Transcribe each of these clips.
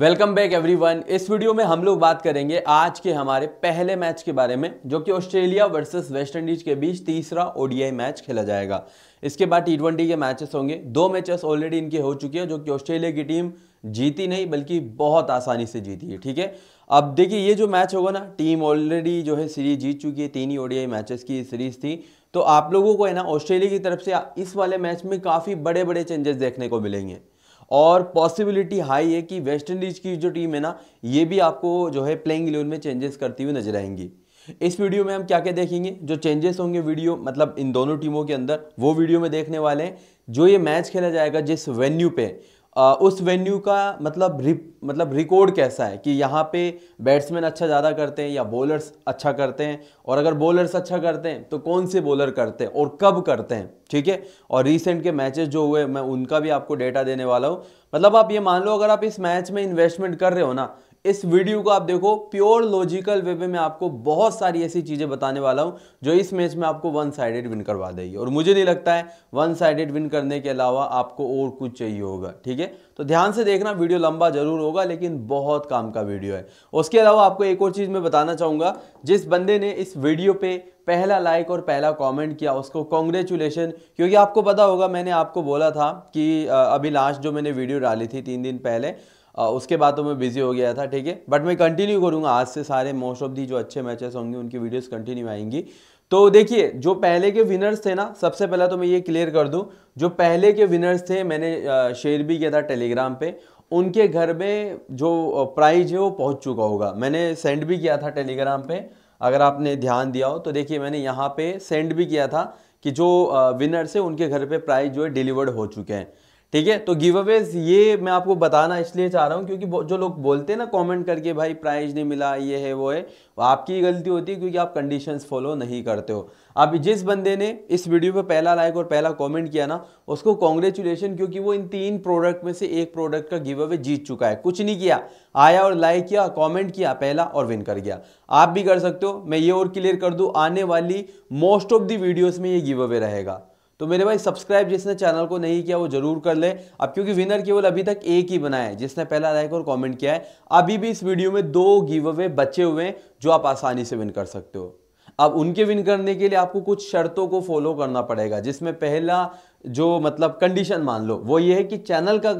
welcome back everyone इस video में हम लोग बात करेंगे आज के हमारे पहले मैच के बारे में जो कि ऑस्ट्रेलिया वर्सेस वेस्ट इंडीज के बीच तीसरा ओडीआई मैच खेला जाएगा इसके बाद टी ट्वेंटी के मैचेस होंगे दो मैचेस ऑलरेडी इनके हो चुके हैं जो कि ऑस्ट्रेलिया की टीम जीती नहीं बल्कि बहुत आसानी से जीती है ठीक है अब देखिए ये जो मैच होगा ना टीम ऑलरेडी जो है सीरीज जीत चुकी है तीन ही ओडीआई मैचेस की सीरीज थी तो आप लोगों को है ना ऑस्ट्रेलिया की तरफ से इस वाले मैच में काफ़ी बड़े बड़े चेंजेस देखने को मिलेंगे और पॉसिबिलिटी हाई है कि वेस्ट इंडीज़ की जो टीम है ना ये भी आपको जो है प्लेइंग इलेवन में चेंजेस करती हुई नजर आएंगी इस वीडियो में हम क्या क्या देखेंगे जो चेंजेस होंगे वीडियो मतलब इन दोनों टीमों के अंदर वो वीडियो में देखने वाले हैं जो ये मैच खेला जाएगा जिस वेन्यू पे उस वेन्यू का मतलब रि मतलब रिकॉर्ड कैसा है कि यहाँ पे बैट्समैन अच्छा ज़्यादा करते हैं या बॉलर्स अच्छा करते हैं और अगर बॉलर्स अच्छा करते हैं तो कौन से बॉलर करते हैं और कब करते हैं ठीक है और रिसेंट के मैचेस जो हुए मैं उनका भी आपको डेटा देने वाला हूँ मतलब आप ये मान लो अगर आप इस मैच में इन्वेस्टमेंट कर रहे हो ना इस वीडियो को आप देखो प्योर लॉजिकल वे में आपको बहुत सारी ऐसी चीज़ें बताने वाला हूं जो इस मैच में आपको वन साइडेड विन करवा देगी और मुझे नहीं लगता है वन साइडेड विन करने के अलावा आपको और कुछ चाहिए होगा ठीक है तो ध्यान से देखना वीडियो लंबा जरूर होगा लेकिन बहुत काम का वीडियो है उसके अलावा आपको एक और चीज़ मैं बताना चाहूंगा जिस बंदे ने इस वीडियो पे पहला लाइक और पहला कमेंट किया उसको कॉन्ग्रेचुलेशन क्योंकि आपको पता होगा मैंने आपको बोला था कि अभी लास्ट जो मैंने वीडियो डाली थी तीन दिन पहले उसके बाद तो मैं बिज़ी हो गया था ठीक है बट मैं कंटिन्यू करूँगा आज से सारे मोस्ट ऑफ दी जो अच्छे मैचेस होंगे उनकी वीडियोस कंटिन्यू आएंगी तो देखिए जो पहले के विनर्स थे ना सबसे पहला तो मैं ये क्लियर कर दूँ जो पहले के विनर्स थे मैंने शेयर भी किया था टेलीग्राम पे उनके घर में जो प्राइज है वो पहुँच चुका होगा मैंने सेंड भी किया था टेलीग्राम पर अगर आपने ध्यान दिया हो तो देखिए मैंने यहाँ पे सेंड भी किया था कि जो विनर्स है उनके घर पे प्राइज जो है डिलीवर्ड हो चुके हैं ठीक है तो गिव अवेज ये मैं आपको बताना इसलिए चाह रहा हूँ क्योंकि जो लोग बोलते हैं ना कमेंट करके भाई प्राइज नहीं मिला ये है वो है वो आपकी गलती होती है क्योंकि आप कंडीशंस फॉलो नहीं करते हो अब जिस बंदे ने इस वीडियो पे पहला लाइक और पहला कमेंट किया ना उसको कॉन्ग्रेचुलेशन क्योंकि वो इन तीन प्रोडक्ट में से एक प्रोडक्ट का गिव अवे जीत चुका है कुछ नहीं किया आया और लाइक किया कॉमेंट किया पहला और विन कर गया आप भी कर सकते हो मैं ये और क्लियर कर दूँ आने वाली मोस्ट ऑफ दी वीडियोज़ में ये गिव अवे रहेगा तो मेरे भाई सब्सक्राइब जिसने चैनल को नहीं किया वो जरूर कर ले अब क्योंकि विनर केवल अभी तक एक ही बना है जिसने पहला लाइक और कमेंट किया है अभी भी इस वीडियो में दो गिव अवे बचे हुए हैं जो आप आसानी से विन कर सकते हो अब उनके विन करने के लिए आपको कुछ शर्तों को फॉलो करना पड़ेगा जिसमें पहला जो मतलब कंडीशन मान लो वो ये है कि चैनल का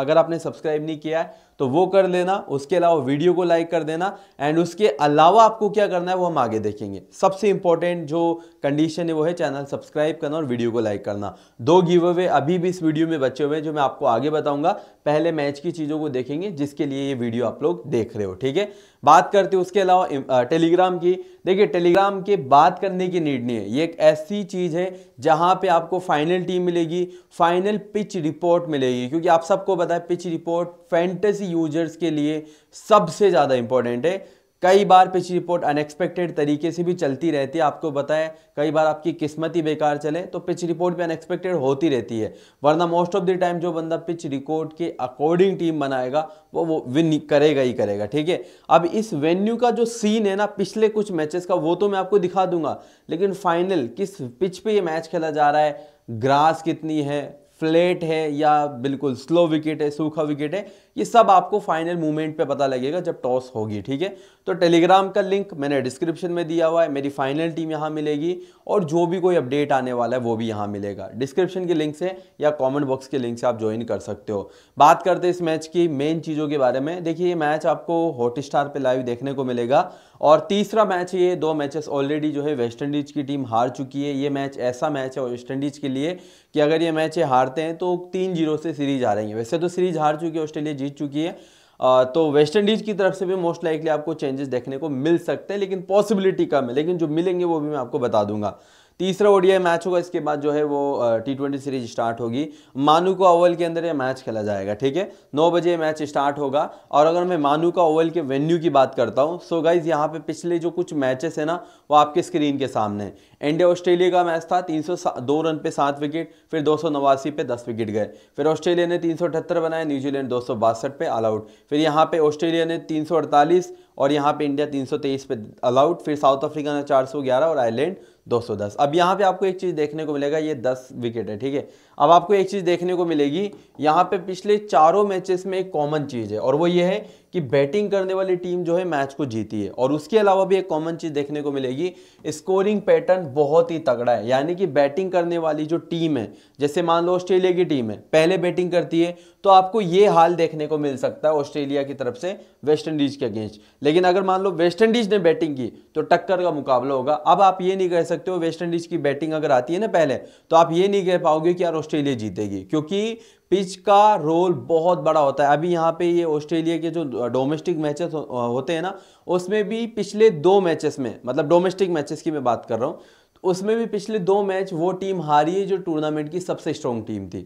अगर आपने सब्सक्राइब नहीं किया है तो वो कर लेना उसके अलावा वीडियो को लाइक कर देना एंड उसके अलावा आपको क्या करना है वो हम आगे देखेंगे सबसे इंपॉर्टेंट जो कंडीशन है वो है चैनल सब्सक्राइब करना और वीडियो को लाइक करना दो गिव अवे अभी भी इस वीडियो में बचे हुए हैं जो मैं आपको आगे बताऊंगा पहले मैच की चीज़ों को देखेंगे जिसके लिए ये वीडियो आप लोग देख रहे हो ठीक है बात करते हैं उसके अलावा टेलीग्राम की देखिए टेलीग्राम के बात करने की नीड नहीं है ये एक ऐसी चीज़ है जहाँ पे आपको फाइनल टीम मिलेगी फाइनल पिच रिपोर्ट मिलेगी क्योंकि आप सबको पता है पिच रिपोर्ट फैंटेसी यूजर्स के लिए सबसे ज़्यादा इंपॉर्टेंट है कई बार पिच रिपोर्ट अनएक्सपेक्टेड तरीके से भी चलती रहती है आपको बताएं कई बार आपकी किस्मत ही बेकार चले तो पिच रिपोर्ट भी अनएक्सपेक्टेड होती रहती है वरना मोस्ट ऑफ द टाइम जो बंदा पिच रिकॉर्ड के अकॉर्डिंग टीम बनाएगा वो वो विन करेगा ही करेगा ठीक है अब इस वेन्यू का जो सीन है ना पिछले कुछ मैचेस का वो तो मैं आपको दिखा दूंगा लेकिन फाइनल किस पिच पर ये मैच खेला जा रहा है ग्रास कितनी है फ्लेट है या बिल्कुल स्लो विकेट है सूखा विकेट है ये सब आपको फाइनल मूवमेंट पे पता लगेगा जब टॉस होगी ठीक है तो टेलीग्राम का लिंक मैंने डिस्क्रिप्शन में दिया हुआ है मेरी फाइनल टीम यहाँ मिलेगी और जो भी कोई अपडेट आने वाला है वो भी यहाँ मिलेगा डिस्क्रिप्शन के लिंक से या कॉमेंट बॉक्स के लिंक से आप ज्वाइन कर सकते हो बात करते इस मैच की मेन चीज़ों के बारे में देखिए ये मैच आपको हॉट स्टार पर लाइव देखने को मिलेगा और तीसरा मैच ये दो मैचेस ऑलरेडी जो है वेस्ट इंडीज़ की टीम हार चुकी है ये मैच ऐसा मैच है वेस्ट इंडीज़ के लिए कि अगर ये मैच हारते हैं तो तीन जीरो से सीरीज आ रही है वैसे तो सीरीज हार चुकी है ऑस्ट्रेलिया जीत चुकी है तो वेस्ट इंडीज़ की तरफ से भी मोस्ट लाइकली आपको चेंजेस देखने को मिल सकते हैं लेकिन पॉसिबिलिटी कम है लेकिन जो मिलेंगे वो भी मैं आपको बता दूंगा तीसरा ओडीआई मैच होगा इसके बाद जो है वो टी ट्वेंटी सीरीज स्टार्ट होगी मानू का ओवल के अंदर ये मैच खेला जाएगा ठीक है नौ बजे मैच स्टार्ट होगा और अगर मैं मानू का ओवल के वेन्यू की बात करता हूँ सो गाइज यहाँ पे पिछले जो कुछ मैचेस है ना वो आपके स्क्रीन के सामने इंडिया ऑस्ट्रेलिया का मैच था तीन दो रन पे सात विकेट फिर दो पे दस विकेट गए फिर ऑस्ट्रेलिया ने तीन बनाए न्यूजीलैंड दो पे ऑल आउट फिर यहाँ पे ऑस्ट्रेलिया ने तीन और यहाँ पे इंडिया तीन पे अलाउट फिर साउथ अफ्रीका ने चार और आयरलैंड 210 अब यहाँ पे आपको एक चीज़ देखने को मिलेगा ये 10 विकेट है ठीक है अब आपको एक चीज़ देखने को मिलेगी यहाँ पे पिछले चारों मैचेस में एक कॉमन चीज़ है और वो ये है कि बैटिंग करने वाली टीम जो है मैच को जीती है और उसके अलावा भी एक कॉमन चीज़ देखने को मिलेगी स्कोरिंग पैटर्न बहुत ही तगड़ा है यानी कि बैटिंग करने वाली जो टीम है जैसे मान लो ऑस्ट्रेलिया की टीम है पहले बैटिंग करती है तो आपको ये हाल देखने को मिल सकता है ऑस्ट्रेलिया की तरफ से वेस्ट इंडीज़ के अगेंस्ट लेकिन अगर मान लो वेस्ट इंडीज़ ने बैटिंग की तो टक्कर का मुकाबला होगा अब आप ये नहीं कह सकते हो वेस्ट इंडीज़ की बैटिंग अगर आती है ना पहले तो आप ये नहीं कह पाओगे कि यार ऑस्ट्रेलिया जीतेगी क्योंकि पिच का रोल बहुत बड़ा होता है अभी यहाँ पे ये ऑस्ट्रेलिया के जो डोमेस्टिक मैचेस होते हैं ना उसमें भी पिछले दो मैचेस में मतलब डोमेस्टिक मैचेस की मैं बात कर रहा हूँ तो उसमें भी पिछले दो मैच वो टीम हारी है जो टूर्नामेंट की सबसे स्ट्रॉन्ग टीम थी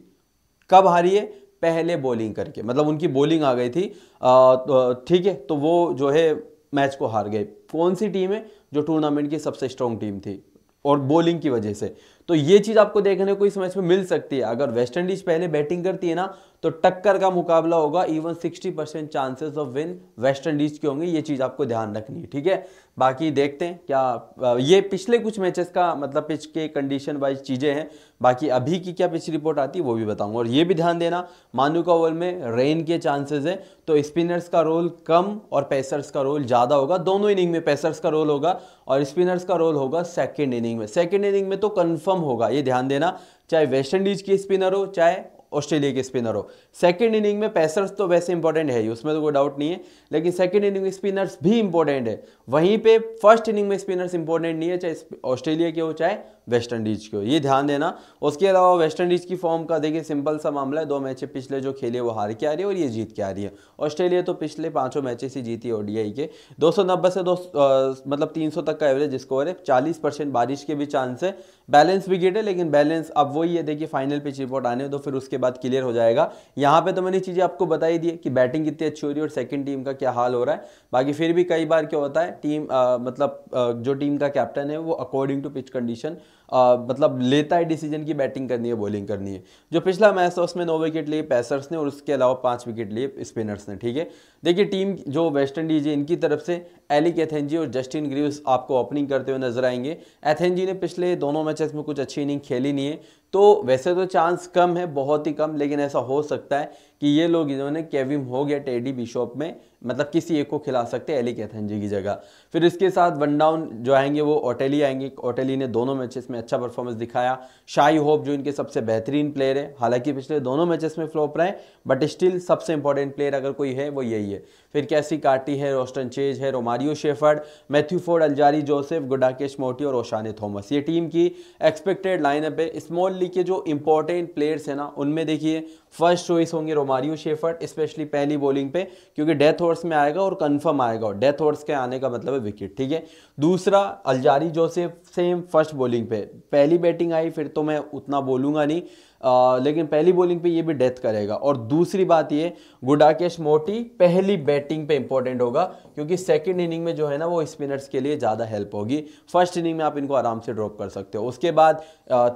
कब हारी है पहले बॉलिंग करके मतलब उनकी बॉलिंग आ गई थी तो, ठीक है तो वो जो है मैच को हार गए कौन सी टीम है जो टूर्नामेंट की सबसे स्ट्रॉन्ग टीम थी और बॉलिंग की वजह से तो ये चीज़ आपको देखने को इस मैच में मिल सकती है अगर वेस्ट इंडीज पहले बैटिंग करती है ना तो टक्कर का मुकाबला होगा even 60 percent chances of win West Indies के होंगे ये चीज़ आपको ध्यान रखनी है ठीक है बाकी देखते हैं क्या ये पिछले कुछ मैचेस का मतलब पिच के कंडीशन वाइज चीज़ें हैं बाकी अभी की क्या पिच रिपोर्ट आती है वो भी बताऊंगा और ये भी ध्यान देना मानुका ओवर में रेन के चांसेस हैं तो स्पिनर्स का रोल कम और पेसर्स का रोल ज़्यादा होगा दोनों इनिंग में पेसर्स का रोल होगा और स्पिनर्स का रोल होगा सेकेंड इनिंग में सेकेंड इनिंग में तो कन्फर्म होगा ये ध्यान देना चाहे वेस्ट इंडीज़ की स्पिनर हो चाहे ऑस्ट्रेलिया के स्पिनर हो सेकेंड इनिंग में पैसर्स तो वैसे इंपॉर्टेंट है ही उसमें तो कोई डाउट नहीं है लेकिन सेकेंड इनिंग में स्पिनर्स भी इंपॉर्टेंट है वहीं पे फर्स्ट इनिंग में स्पिनर्स इंपॉर्टेंट नहीं है चाहे ऑस्ट्रेलिया के हो चाहे वेस्ट इंडीज़ को ये ध्यान देना उसके अलावा वेस्ट इंडीज़ की फॉर्म का देखिए सिंपल सा मामला है दो मैच पिछले जो खेले वो हार के आ रही है और ये जीत के आ रही है ऑस्ट्रेलिया तो पिछले पाँचों मैचेस ही जीती है ओडीआई के 290 से दो आ, मतलब 300 तक का एवरेज स्कोर है 40 परसेंट बारिश के भी चांस है बैलेंस विकेट है लेकिन बैलेंस अब वही है देखिए फाइनल पिच रिपोर्ट आने तो फिर उसके बाद क्लियर हो जाएगा यहाँ पर तो मैंने चीज़ें आपको बताई दी कि बैटिंग कितनी अच्छी हो रही है और सेकेंड टीम का क्या हाल हो रहा है बाकी फिर भी कई बार क्या होता है टीम मतलब जो टीम का कैप्टन है वो अकॉर्डिंग टू पिच कंडीशन आ, मतलब लेता है डिसीजन की बैटिंग करनी है बॉलिंग करनी है जो पिछला मैच था उसमें नौ विकेट लिए पैसर्स ने और उसके अलावा पाँच विकेट लिए स्पिनर्स ने ठीक है देखिए टीम जो वेस्ट इंडीज है इनकी तरफ से एलिक एथेंजी और जस्टिन ग्रीव्स आपको ओपनिंग करते हुए नजर आएंगे एथेंजी ने पिछले दोनों मैचेस में कुछ अच्छी इनिंग खेली नहीं है तो वैसे तो चांस कम है बहुत ही कम लेकिन ऐसा हो सकता है कि ये लोग इन्होंने केविम हो गया टेडी बिशॉप में मतलब किसी एक को खिला सकते हैं एली कैथनजी की जगह फिर इसके साथ वन डाउन जो आएंगे वो ओटेली आएंगे ओटेली ने दोनों मैचेस में अच्छा परफॉर्मेंस दिखाया शाही होप जो इनके सबसे बेहतरीन प्लेयर है हालांकि पिछले दोनों मैचेस में फ्लॉप रहे बट स्टिल सबसे इंपॉर्टेंट प्लेयर अगर कोई है वो यही है फिर कैसी काटी है रोस्टन चेज है Romario Shepherd Matthew Forde Alzarri Joseph Gudakesh Motie और ओशाने थॉमस ये टीम की एक्सपेक्टेड लाइनअप है स्मॉल लीग के जो इंपॉर्टेंट प्लेयर्स हैं ना उनमें देखिए फर्स्ट चॉइस होंगी रोमारियो शेफर्ट स्पेशली पहली बॉलिंग पे क्योंकि डेथ ओवर्स में आएगा और कंफर्म आएगा और डेथ ओवर्स के आने का मतलब है विकेट ठीक है दूसरा Alzarri Joseph same first bowling पे पहली बैटिंग आई फिर तो मैं उतना बोलूँगा नहीं आ, लेकिन पहली बॉलिंग पे ये भी डेथ करेगा और दूसरी बात ये गुडाकेश मोटी पहली बैटिंग पे इंपॉर्टेंट होगा क्योंकि सेकंड इनिंग में जो है ना वो स्पिनर्स के लिए ज़्यादा हेल्प होगी फर्स्ट इनिंग में आप इनको आराम से ड्रॉप कर सकते हो उसके बाद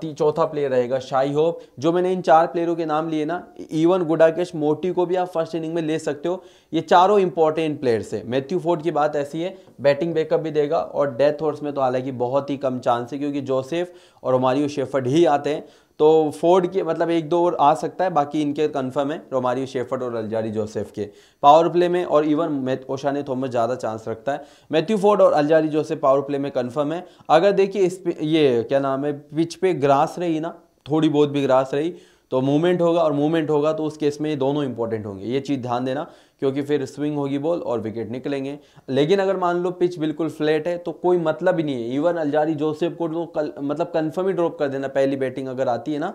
चौथा प्लेयर रहेगा शाही होप जो मैंने इन चार प्लेयरों के नाम लिए ना इवन गुडाकेश मोटी को भी आप फर्स्ट इनिंग में ले सकते हो ये चारों इंपॉर्टेंट प्लेयर्स है मैथ्यू फोर्ड की बात ऐसी है बैटिंग बैकअप भी देगा और डेथ हॉर्स में तो हालांकि बहुत ही कम चांस है क्योंकि जोसेफ और रोमारियो शेफर्ड ही आते हैं तो फोर्ड के मतलब एक दो और आ सकता है बाकी इनके कन्फर्म है रोमारियो शेफर्ड और अलजारी जोसेफ के पावर प्ले में और इवन ओशा ने थॉमस ज़्यादा चांस रखता है मैथ्यू फोर्ड और अलजारी जोसेफ पावर प्ले में कन्फर्म है अगर देखिए इस ये क्या नाम है पिच पे ग्रास रही ना थोड़ी बहुत भी ग्रास रही तो मूवमेंट होगा और मूवमेंट होगा तो उस केस में ये दोनों इंपॉर्टेंट होंगे ये चीज़ ध्यान देना क्योंकि फिर स्विंग होगी बॉल और विकेट निकलेंगे लेकिन अगर मान लो पिच बिल्कुल फ्लैट है तो कोई मतलब ही नहीं है इवन अलजारी जोसेफ को तो कल मतलब कन्फर्म ही ड्रॉप कर देना पहली बैटिंग अगर आती है ना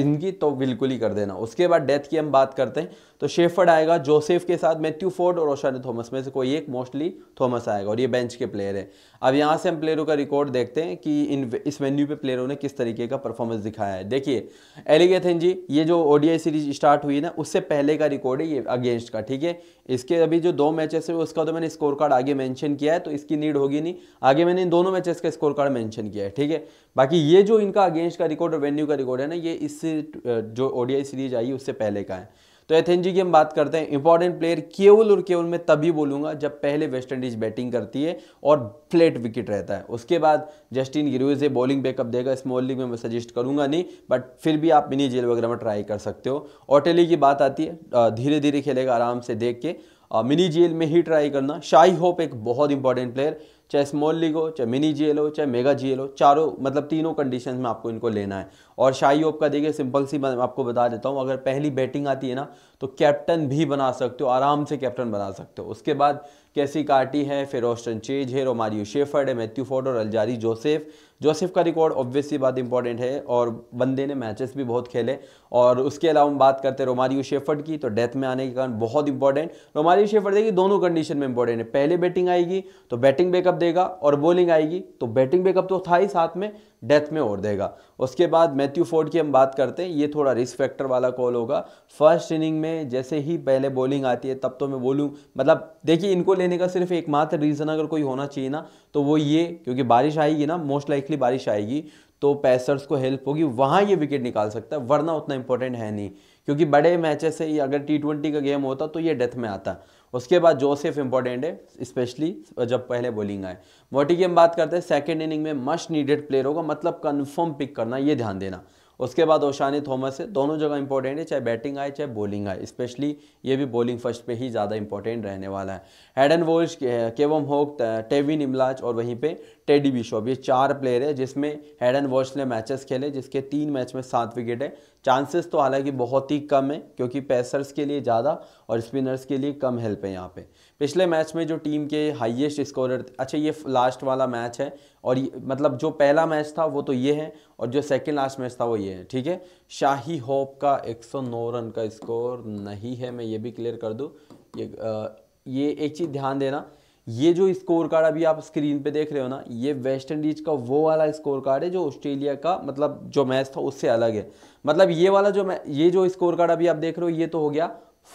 इनकी तो बिल्कुल ही कर देना उसके बाद डेथ की हम बात करते हैं तो शेफर्ड आएगा जोसेफ के साथ मैथ्यू फोर्ड और ओशान थॉमस में से कोई एक मोस्टली थॉमस आएगा और ये बेंच के प्लेयर है अब यहाँ से हम प्लेयरों का रिकॉर्ड देखते हैं कि इन इस वेन्यू पे प्लेयरों ने किस तरीके का परफॉर्मेंस दिखाया है देखिए एलिगेथन जी ये जो ओडीआई सीरीज स्टार्ट हुई ना उससे पहले का रिकॉर्ड है ये अगेंस्ट का ठीक है इसके अभी जो दो मैचेस है उसका तो मैंने स्कोर कार्ड आगे मैंशन किया है तो इसकी नीड होगी नहीं आगे मैंने इन दोनों मैचेस का स्कोर कार्ड मैंशन किया है ठीक है बाकी ये जो इनका अगेंस्ट का रिकॉर्ड और वेन्यू का रिकॉर्ड है ना ये इस जो ओडीआई सीरीज आई उससे पहले का है तो एथेंजी की हम बात करते हैं इंपॉर्टेंट प्लेयर केवल और केवल मैं तभी बोलूंगा जब पहले वेस्ट इंडीज बैटिंग करती है और फ्लेट विकेट रहता है उसके बाद जस्टिन गिरोज बॉलिंग बैकअप देगा स्मॉल लीग में मैं सजेस्ट करूंगा नहीं बट फिर भी आप मिनी जेल वगैरह में ट्राई कर सकते हो ऑटेली की बात आती है धीरे धीरे खेलेगा आराम से देख के मिनी जेल में ही ट्राई करना शाही होप एक बहुत इंपॉर्टेंट प्लेयर चाहे स्मॉल लीग हो चाहे मिनी जेल हो चाहे मेगा जेल हो चारों मतलब तीनों कंडीशन में आपको इनको लेना है और शाही होप का देखिए सिंपल सी मैं आपको बता देता हूँ अगर पहली बैटिंग आती है ना तो कैप्टन भी बना सकते हो आराम से कैप्टन बना सकते हो उसके बाद कैसी कार्टी है फिरोस्टन चेज है रोमारियो शेफर्ड है मैथ्यू फोर्ड और अलजारी जोसेफ जोसेफ का रिकॉर्ड ऑब्वियसली बात इंपॉर्टेंट है और बंदे ने मैचेस भी बहुत खेले और उसके अलावा हम बात करते हैं रोमारियो शेफर्ड की तो डेथ में आने के कारण बहुत इंपॉर्टेंट रोमारियो शेफर्ड देखिए दोनों कंडीशन में इंपॉर्टेंट है पहले बैटिंग आएगी तो बैटिंग बैकअप देगा और बॉलिंग आएगी तो बैटिंग बैकअप तो था ही साथ में डेथ में और देगा उसके बाद मैथ्यू फोर्ड की हम बात करते हैं ये थोड़ा रिस्क फैक्टर वाला कॉल होगा फर्स्ट इनिंग में जैसे ही पहले बॉलिंग आती है तब तो मैं बोलूँ मतलब देखिए इनको लेने का सिर्फ एकमात्र रीज़न अगर कोई होना चाहिए ना तो वो ये क्योंकि बारिश आएगी ना मोस्ट लाइकली बारिश आएगी तो पैसर्स को हेल्प होगी वहाँ ये विकेट निकाल सकता है वरना उतना इंपॉर्टेंट है नहीं क्योंकि बड़े मैचेस से अगर टी ट्वेंटी का गेम होता तो ये डेथ में आता उसके बाद जोसेफ इंपॉर्टेंट है स्पेशली जब पहले बॉलिंग आए मोटी की हम बात करते हैं सेकेंड इनिंग में मस्ट नीडेड प्लेयर होगा मतलब कन्फर्म पिक करना ये ध्यान देना उसके बाद ओशानी थॉमस है दोनों जगह इंपॉर्टेंट है चाहे बैटिंग आए चाहे बॉलिंग आए स्पेशली ये भी बॉलिंग फर्स्ट पे ही ज़्यादा इंपॉर्टेंट रहने वाला है हेडन वोल्स केवम होक टेविन इमलाज और वहीं पे टेडी बिशॉप ये चार प्लेयर है जिसमें हेड एंड वॉश ने मैचेस खेले जिसके तीन मैच में सात विकेट है चांसेस तो हालांकि बहुत ही कम है क्योंकि पैसर्स के लिए ज़्यादा और स्पिनर्स के लिए कम हेल्प है यहाँ पे पिछले मैच में जो टीम के हाईएस्ट स्कोरर अच्छा ये लास्ट वाला मैच है और ये, मतलब जो पहला मैच था वो तो ये है और जो सेकेंड लास्ट मैच था वो ये है ठीक है शाही होप का एक रन का स्कोर नहीं है मैं ये भी क्लियर कर दूँ ये आ, ये एक चीज़ ध्यान देना ये जो स्कोर कार्ड अभी आप स्क्रीन पे देख रहे हो ना ये वेस्ट इंडीज का वो वाला स्कोर कार्ड है जो ऑस्ट्रेलिया का मतलब जो मैच था उससे अलग है मतलब ये वाला जो ये जो स्कोर कार्ड अभी आप देख रहे हो ये तो हो गया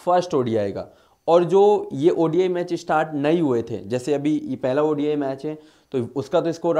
फर्स्ट ओडीआई का और जो ये ओडीआई मैच स्टार्ट नहीं हुए थे जैसे अभी ये पहला ओडीआई मैच है तो उसका तो स्कोर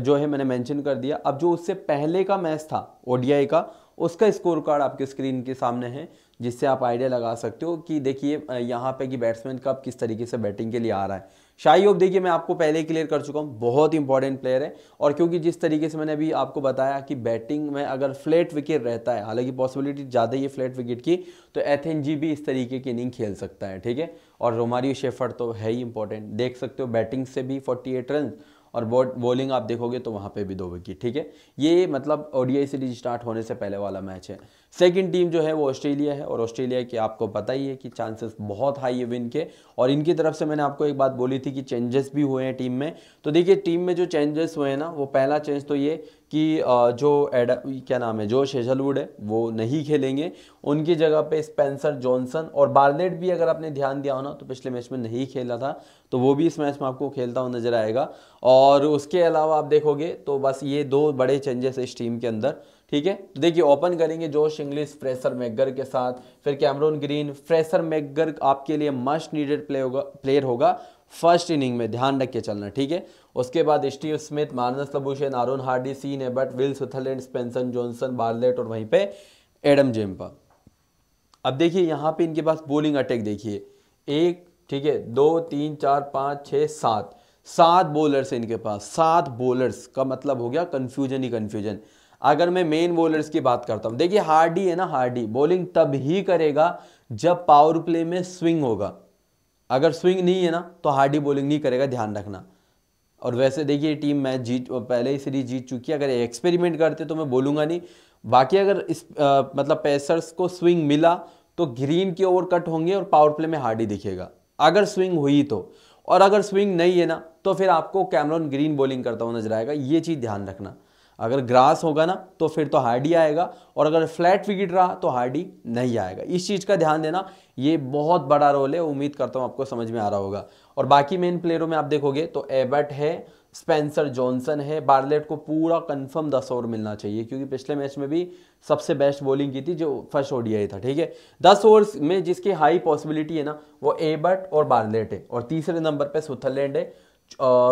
जो है मैंने मैंशन कर दिया अब जो उससे पहले का मैच था ओडीआई का उसका स्कोर कार्ड आपके स्क्रीन के सामने है जिससे आप आइडिया लगा सकते हो कि देखिए यहाँ पे कि बैट्समैन कब किस तरीके से बैटिंग के लिए आ रहा है शाही ओब देखिए मैं आपको पहले क्लियर कर चुका हूँ बहुत इंपॉर्टेंट प्लेयर है और क्योंकि जिस तरीके से मैंने अभी आपको बताया कि बैटिंग में अगर फ्लैट विकेट रहता है हालांकि पॉसिबिलिटी ज़्यादा ही फ्लैट विकेट की तो एथेन जी भी इस तरीके की इनिंग खेल सकता है ठीक है और रोमारियो शेफर तो है ही इंपॉर्टेंट देख सकते हो बैटिंग से भी फोर्टी एट रन और बॉलिंग आप देखोगे तो वहाँ पे भी दो विकेट ठीक है ये मतलब ओडीआई सीरीज स्टार्ट होने से पहले वाला मैच है सेकेंड टीम जो है वो ऑस्ट्रेलिया है और ऑस्ट्रेलिया की आपको पता ही है कि चांसेस बहुत हाई है विन के और इनकी तरफ से मैंने आपको एक बात बोली थी कि चेंजेस भी हुए हैं टीम में तो देखिए टीम में जो चेंजेस हुए हैं ना वो पहला चेंज तो ये कि जो एड क्या नाम है जो शेजलवुड है वो नहीं खेलेंगे उनकी जगह पे स्पेंसर जॉनसन और बार्नेट भी अगर आपने ध्यान दिया हो ना तो पिछले मैच में नहीं खेला था तो वो भी इस मैच में आपको खेलता हुआ नजर आएगा और उसके अलावा आप देखोगे तो बस ये दो बड़े चेंजेस इस टीम के अंदर ठीक है तो देखिए ओपन करेंगे जोश इंग्लिश फ्रेशर मैगर के साथ फिर कैमरून ग्रीन फ्रेशर मैगर आपके लिए मस्ट नीडेड प्ले होगा प्लेयर होगा फर्स्ट इनिंग में ध्यान रख के चलना ठीक है उसके बाद Steve Smith Marnus Labuschagne Aaron Hardie Sean Abbott Will Sutherland Spencer Johnson Bartlett और वहीं पे एडम जेम्पा अब देखिए यहाँ पे इनके पास बोलिंग अटैक देखिए एक ठीक है दो तीन चार पाँच छः सात सात बॉलर्स इनके पास सात बॉलर्स का मतलब हो गया कन्फ्यूजन ही कन्फ्यूजन अगर मैं मेन बॉलर्स की बात करता हूँ देखिए हार्डी है ना हार्डी बॉलिंग तब ही करेगा जब पावर प्ले में स्विंग होगा अगर स्विंग नहीं है ना तो हार्डी बॉलिंग नहीं करेगा ध्यान रखना और वैसे देखिए टीम मैच जीत पहले ही सीरीज जीत चुकी है अगर एक्सपेरिमेंट करते तो मैं बोलूँगा नहीं बाकी अगर इस आ, मतलब पेसर्स को स्विंग मिला तो ग्रीन के ओवर कट होंगे और पावर प्ले में हार्डी दिखेगा अगर स्विंग हुई तो और अगर स्विंग नहीं है ना तो फिर आपको कैमरॉन ग्रीन बॉलिंग करता हुआ नजर आएगा ये चीज़ ध्यान रखना अगर ग्रास होगा ना तो फिर तो हार्डी आएगा और अगर फ्लैट विकेट रहा तो हार्डी नहीं आएगा इस चीज़ का ध्यान देना ये बहुत बड़ा रोल है उम्मीद करता हूँ आपको समझ में आ रहा होगा और बाकी मेन प्लेयरों में आप देखोगे तो एबर्ट है स्पेंसर जॉनसन है बार्लेट को पूरा कंफर्म दस ओवर मिलना चाहिए क्योंकि पिछले मैच में भी सबसे बेस्ट बॉलिंग की थी जो फर्स्ट ओडीआई था ठीक है दस ओवर में जिसकी हाई पॉसिबिलिटी है ना वो एबर्ट और बार्लेट है और तीसरे नंबर पर स्विथरलैंड है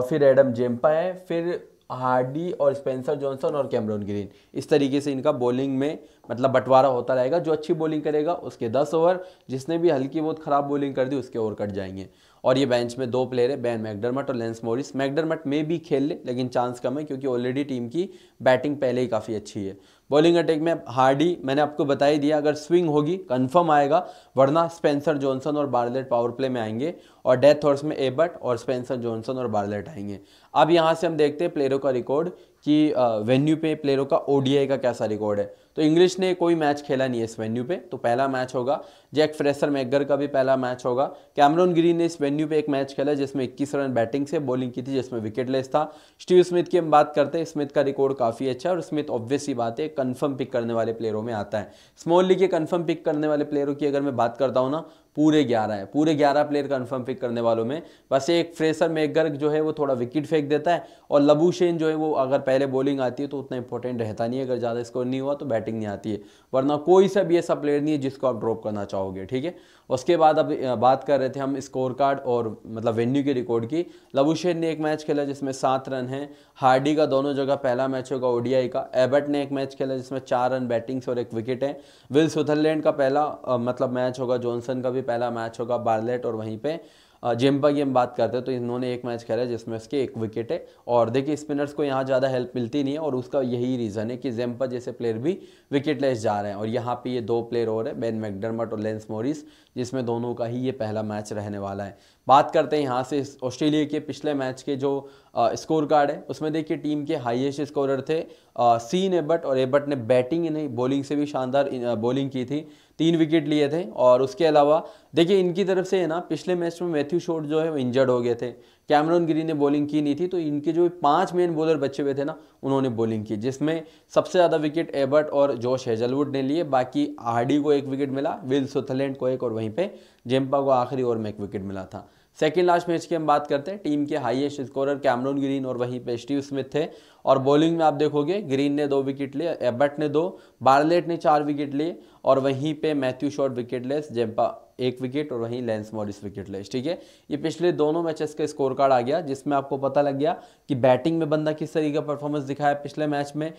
फिर एडम जेम्पा है फिर हार्डी और स्पेंसर जॉनसन और कैमरोन ग्रीन इस तरीके से इनका बॉलिंग में मतलब बंटवारा होता रहेगा जो अच्छी बॉलिंग करेगा उसके दस ओवर जिसने भी हल्की बहुत ख़राब बॉलिंग कर दी उसके ओवर कट जाएंगे और ये बेंच में दो प्लेयर है बैन मैकडरमट और लेंस मोरिस मैकडरमट में भी खेल ले, लेकिन चांस कम है क्योंकि ऑलरेडी टीम की बैटिंग पहले ही काफ़ी अच्छी है बॉलिंग अटैक में हार्डी मैंने आपको बता ही दिया अगर स्विंग होगी कंफर्म आएगा वरना स्पेंसर जॉनसन और बार्लेट पावर प्ले में आएंगे और डेथ हॉर्स में एबर्ट और स्पेंसर जॉनसन और बार्लेट आएंगे अब यहाँ से हम देखते हैं प्लेयरों का रिकॉर्ड कि वेन्यू पे प्लेयरों का ओडीआई का कैसा रिकॉर्ड है तो इंग्लिश ने कोई मैच खेला नहीं है इस वेन्यू पे तो पहला मैच होगा जैक फ्रेसर मैगर का भी पहला मैच होगा कैमरोन ग्रीन ने इस वेन्यू पे एक मैच खेला जिसमें 21 रन बैटिंग से बॉलिंग की थी जिसमें विकेट लेस था स्टीव स्मिथ की हम बात करते हैं स्मिथ का रिकॉर्ड काफ़ी अच्छा और स्मिथ ऑब्वियसली बात है कन्फर्म पिक करने वाले प्लेयरों में आता है स्मॉल लीग के कन्फर्म पिक करने वाले प्लेयरों की अगर मैं बात करता हूँ ना पूरे ग्यारह है पूरे ग्यारह प्लेयर कन्फर्म पिक करने वालों में बस एक फ्रेसर मेगर जो है वो थोड़ा विकेट फेंक देता है और लबूशेन जो है वो अगर पहले बॉलिंग आती है तो उतना इंपॉर्टेंट रहता नहीं है अगर ज़्यादा स्कोर नहीं हुआ तो बैटिंग बैटिंग नहीं आती है वरना कोई सा भी ऐसा प्लेयर नहीं है जिसको आप ड्रॉप करना चाहोगे ठीक है उसके बाद अब बात कर रहे थे हम स्कोर कार्ड और मतलब वेन्यू के रिकॉर्ड की लबुशेन ने एक मैच खेला जिसमें सात रन है हार्डी का दोनों जगह पहला मैच होगा ओडीआई का एबर्ट ने एक मैच खेला जिसमें चार रन बैटिंग और एक विकेट है विल स्विथरलैंड का पहला मतलब मैच होगा जॉनसन का भी पहला मैच होगा बार्लेट और वहीं पर जेम्पा की हम बात करते हैं तो इन्होंने एक मैच खेला जिसमें उसके एक विकेट है और देखिए स्पिनर्स को यहाँ ज़्यादा हेल्प मिलती नहीं है और उसका यही रीज़न है कि जेम्पा जैसे प्लेयर भी विकेट लेस जा रहे हैं और यहाँ पे ये दो प्लेयर और हैं बेन मैकडरमट और लेंस मोरिस जिसमें दोनों का ही ये पहला मैच रहने वाला है बात करते हैं यहाँ से ऑस्ट्रेलिया के पिछले मैच के जो स्कोर कार्ड है उसमें देखिए टीम के हाइएस्ट स्कोरर थे सीन एबट और एबट ने बैटिंग नहीं बॉलिंग से भी शानदार बॉलिंग की थी तीन विकेट लिए थे और उसके अलावा देखिए इनकी तरफ से है ना पिछले मैच में मैथ्यू शोट जो है वो इंजर्ड हो गए थे कैमरन गिरी ने बॉलिंग की नहीं थी तो इनके जो पांच मेन बॉलर बचे हुए थे ना उन्होंने बॉलिंग की जिसमें सबसे ज़्यादा विकेट एबर्ट और जोश हेजलवुड ने लिए बाकी आरडी को एक विकेट मिला विल सुथलैंड को एक और वहीं पे जेम्पा को आखिरी ओवर में एक विकेट मिला था सेकेंड लास्ट मैच की हम बात करते हैं टीम के हाइएस्ट स्कोरर कैमरून ग्रीन और वहीं पे स्टीव स्मिथ थे और बॉलिंग में आप देखोगे ग्रीन ने दो विकेट लिए एबर्ट ने दो बार्लेट ने चार विकेट लिए और वहीं पे मैथ्यू शॉट लेस जेम्पा एक विकेट और वहीं लेंस मॉरिस लेस ठीक है ये पिछले दोनों मैचेस का स्कोर कार्ड आ गया जिसमें आपको पता लग गया कि बैटिंग में बंदा किस तरीके का परफॉर्मेंस दिखाया पिछले मैच में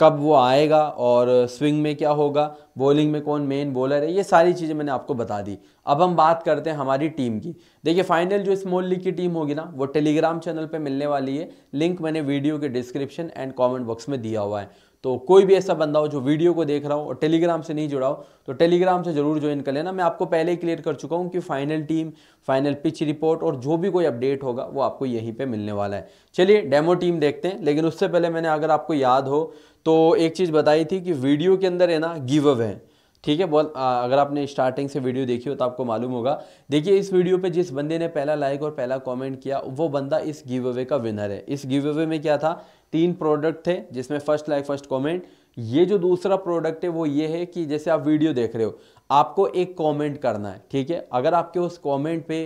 कब वो आएगा और स्विंग में क्या होगा बॉलिंग में कौन मेन बॉलर है ये सारी चीज़ें मैंने आपको बता दी अब हम बात करते हैं हमारी टीम की देखिए फाइनल जो स्मॉल लीग की टीम होगी ना वो टेलीग्राम चैनल पे मिलने वाली है लिंक मैंने वीडियो के डिस्क्रिप्शन एंड कमेंट बॉक्स में दिया हुआ है तो कोई भी ऐसा बंदा हो जो वीडियो को देख रहा हो और टेलीग्राम से नहीं जुड़ा हो तो टेलीग्राम से जरूर ज्वाइन कर लेना मैं आपको पहले ही क्लियर कर चुका हूँ कि final team final pitch report और जो भी कोई अपडेट होगा वो आपको यहीं पे मिलने वाला है चलिए डेमो टीम देखते हैं लेकिन उससे पहले मैंने अगर आपको याद हो तो एक चीज़ बताई थी कि वीडियो के अंदर है ना गिव अवे है ठीक है बहुत अगर आपने स्टार्टिंग से वीडियो देखी हो तो आपको मालूम होगा देखिए इस वीडियो पे जिस बंदे ने पहला लाइक और पहला कमेंट किया वो बंदा इस गिव अवे का विनर है इस गिव अवे में क्या था तीन प्रोडक्ट थे जिसमें फर्स्ट लाइक फर्स्ट कमेंट ये जो दूसरा प्रोडक्ट है वो ये है कि जैसे आप वीडियो देख रहे हो आपको एक कमेंट करना है ठीक है अगर आपके उस कमेंट पे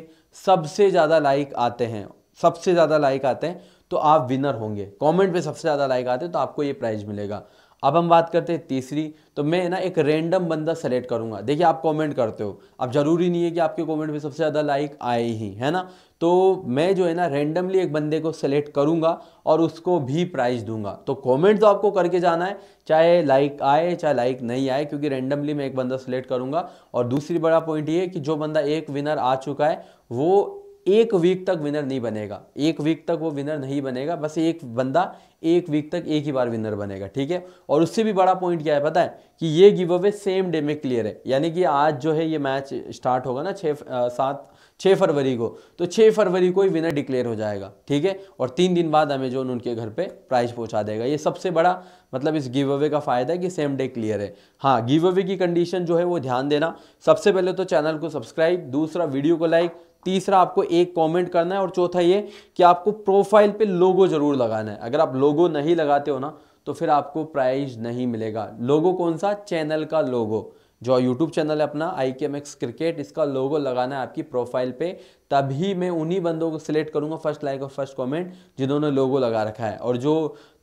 सबसे ज़्यादा लाइक आते हैं सबसे ज़्यादा लाइक आते हैं तो आप विनर होंगे कमेंट पे सबसे ज़्यादा लाइक आते हैं तो आपको ये प्राइज़ मिलेगा अब हम बात करते हैं तीसरी तो मैं ना एक रैंडम बंदा सेलेक्ट करूंगा देखिए आप कमेंट करते हो अब ज़रूरी नहीं है कि आपके कमेंट में सबसे ज़्यादा लाइक आए ही है ना तो मैं जो है ना रेंडमली एक बंदे को सेलेक्ट करूंगा और उसको भी प्राइज दूंगा तो कमेंट तो आपको करके जाना है चाहे लाइक आए चाहे लाइक नहीं आए क्योंकि रेंडमली मैं एक बंदा सेलेक्ट करूंगा और दूसरी बड़ा पॉइंट ये कि जो बंदा एक विनर आ चुका है वो एक वीक तक विनर नहीं बनेगा एक वीक तक वो विनर नहीं बनेगा बस एक बंदा एक वीक तक एक ही बार विनर बनेगा ठीक है और उससे भी बड़ा पॉइंट क्या है पता है कि ये गिव अवे सेम डे में क्लियर है यानी कि आज जो है ये मैच स्टार्ट होगा ना छः सात छः फरवरी को तो छः फरवरी को ही विनर डिक्लेयर हो जाएगा ठीक है और तीन दिन बाद अमेजोन उनके घर पे प्राइज पहुंचा देगा ये सबसे बड़ा मतलब इस गिव अवे का फ़ायदा है कि सेम डे क्लियर है हाँ गिव अवे की कंडीशन जो है वो ध्यान देना सबसे पहले तो चैनल को सब्सक्राइब दूसरा वीडियो को लाइक तीसरा आपको एक कमेंट करना है और चौथा ये कि आपको प्रोफाइल पे लोगो ज़रूर लगाना है अगर आप लोगो नहीं लगाते हो ना तो फिर आपको प्राइज नहीं मिलेगा लोगो कौन सा चैनल का लोगो जो यूट्यूब चैनल है अपना आई के एम एक्स क्रिकेट इसका लोगो लगाना है आपकी प्रोफाइल पे तभी मैं उन्हीं बंदों को सिलेक्ट करूंगा फर्स्ट लाइक और फर्स्ट कमेंट जिन्होंने लोगो लगा रखा है और जो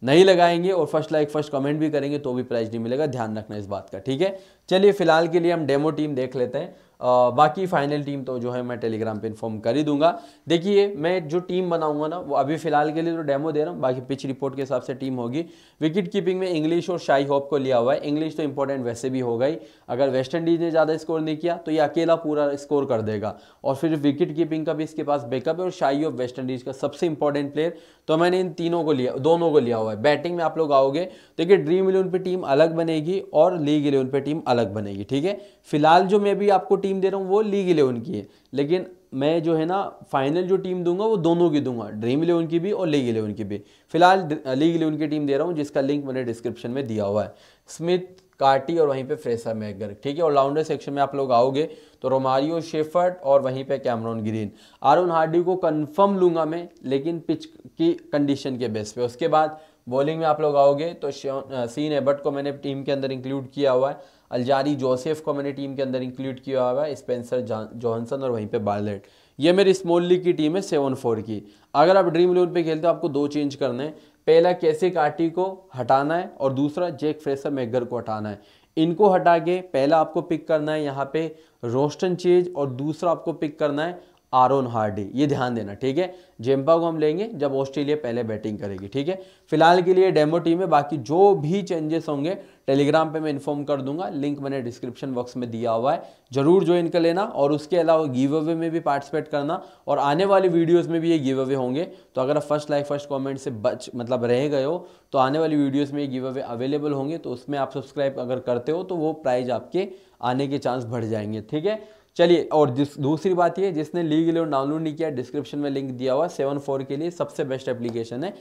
नहीं लगाएंगे और फर्स्ट लाइक फर्स्ट कमेंट भी करेंगे तो भी प्राइज नहीं मिलेगा ध्यान रखना इस बात का ठीक है चलिए फिलहाल के लिए हम डेमो टीम देख लेते हैं बाकी फाइनल टीम तो जो है मैं टेलीग्राम पे इन्फॉर्म कर ही दूंगा देखिए मैं जो टीम बनाऊंगा ना वो अभी फिलहाल के लिए तो डेमो दे रहा हूँ बाकी पिच रिपोर्ट के हिसाब से टीम होगी विकेट कीपिंग में इंग्लिश और शाही होप को लिया हुआ है इंग्लिश तो इंपॉर्टेंट वैसे भी होगा ही अगर वेस्ट इंडीज़ ने ज़्यादा स्कोर नहीं किया तो ये अकेला पूरा स्कोर कर देगा और फिर विकेट कीपिंग का भी इसके पास बैकअप है और शाही ऑफ वेस्ट इंडीज़ का सबसे इंपॉर्टेंट प्लेयर तो मैंने इन तीनों को लिया दोनों को लिया हुआ है बैटिंग में आप लोग आओगे तो देखिए ड्रीम इलेवन पर टीम अलग बनेगी और लीग इलेवन पर टीम अलग बनेगी ठीक है फिलहाल जो मैं भी आपको टीम टीम दे रहा हूँ वो लीग इलेवन की है लेकिन मैं जो है ना फाइनल जो टीम दूंगा वो दोनों की दूंगा ड्रीम इलेवन की भी और लीग इलेवन की भी फिलहाल लीग इलेवन की टीम दे रहा हूँ जिसका लिंक मैंने डिस्क्रिप्शन में दिया हुआ है स्मिथ कार्टी और वहीं पे फ्रेसा मैगर ठीक है ऑलराउंडर सेक्शन में आप लोग आओगे तो रोमारियो शेफर्ट और वहीं पे कैमरॉन ग्रीन आरोन हार्डी को कंफर्म लूंगा मैं लेकिन पिच की कंडीशन के बेस पे उसके बाद बॉलिंग में आप लोग आओगे तो सीन एबर्ट uh, को मैंने टीम के अंदर इंक्लूड किया हुआ है अलजारी जोसेफ को मैंने टीम के अंदर इंक्लूड किया हुआ है स्पेंसर जॉनसन और वहीं पे बार्लेट ये मेरी स्मॉल लीग की टीम है सेवन फोर की अगर आप ड्रीम इलेवन पे खेलते हो आपको दो चेंज करने हैं पहला कैसे काटी को हटाना है और दूसरा जेक फ्रेसर मेगर को हटाना है इनको हटा के पहला आपको पिक करना है यहाँ पे रोस्टन चेज और दूसरा आपको पिक करना है आरोन हार्डी ये ध्यान देना ठीक है जेम्पा को हम लेंगे जब ऑस्ट्रेलिया पहले बैटिंग करेगी ठीक है फिलहाल के लिए डेमो टीम है बाकी जो भी चेंजेस होंगे टेलीग्राम पे मैं इन्फॉर्म कर दूंगा लिंक मैंने डिस्क्रिप्शन बॉक्स में दिया हुआ है जरूर ज्वाइन कर लेना और उसके अलावा गिव अवे में भी पार्टिसिपेट करना और आने वाली वीडियोस में भी ये गिव अवे होंगे तो अगर आप फर्स्ट लाइक फर्स्ट कमेंट से बच मतलब रह गए हो तो आने वाली वीडियोज़ में ये गिव अवे अवेलेबल होंगे तो उसमें आप सब्सक्राइब अगर करते हो तो वो प्राइज आपके आने के चांस बढ़ जाएंगे ठीक है चलिए और दूसरी बात ये जिसने लीगल और डाउनलोड नहीं किया डिस्क्रिप्शन में लिंक दिया हुआ सेवन फोर के लिए सबसे बेस्ट एप्लीकेशन है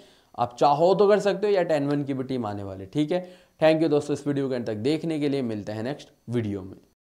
आप चाहो तो कर सकते हो या टेन वन की भी टीम आने वाले ठीक है थैंक यू दोस्तों इस वीडियो के अंत तक देखने के लिए मिलते हैं नेक्स्ट वीडियो में